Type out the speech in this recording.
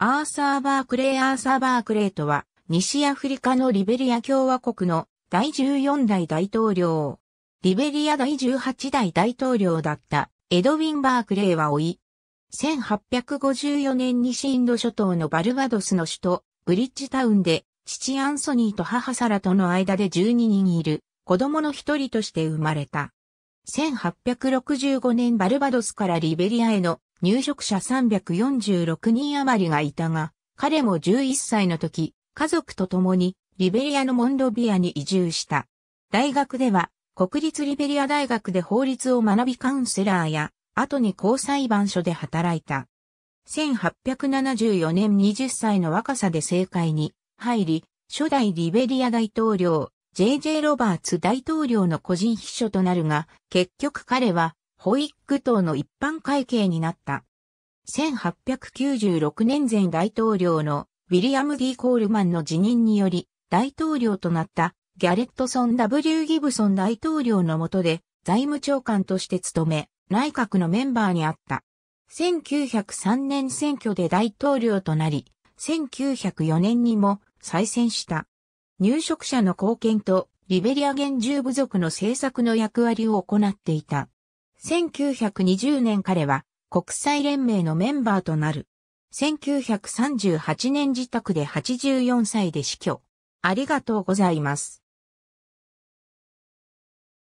アーサー・バークレイ・アーサー・バークレイとは、西アフリカのリベリア共和国の第14代大統領。リベリア第18代大統領だったエドウィン・バークレイは老い。1854年にシンド諸島のバルバドスの首都、ブリッジタウンで、父アンソニーと母サラとの間で12人いる子供の一人として生まれた。1865年バルバドスからリベリアへの入植者346人余りがいたが、彼も11歳の時、家族と共にリベリアのモンロビアに移住した。大学では、国立リベリア大学で法律を学びカウンセラーや、後に高裁判所で働いた。1874年20歳の若さで政界に入り、初代リベリア大統領、JJ ロバーツ大統領の個人秘書となるが、結局彼はホイック党の一般会計になった。1896年前大統領のウィリアム・ D・ コールマンの辞任により大統領となったギャレットソン・ W・ ギブソン大統領の下で財務長官として務め内閣のメンバーにあった。1903年選挙で大統領となり、1904年にも再選した。入植者の貢献とリベリア原住部族の政策の役割を行っていた。1920年彼は国際連盟のメンバーとなる。1938年自宅で84歳で死去。ありがとうございます。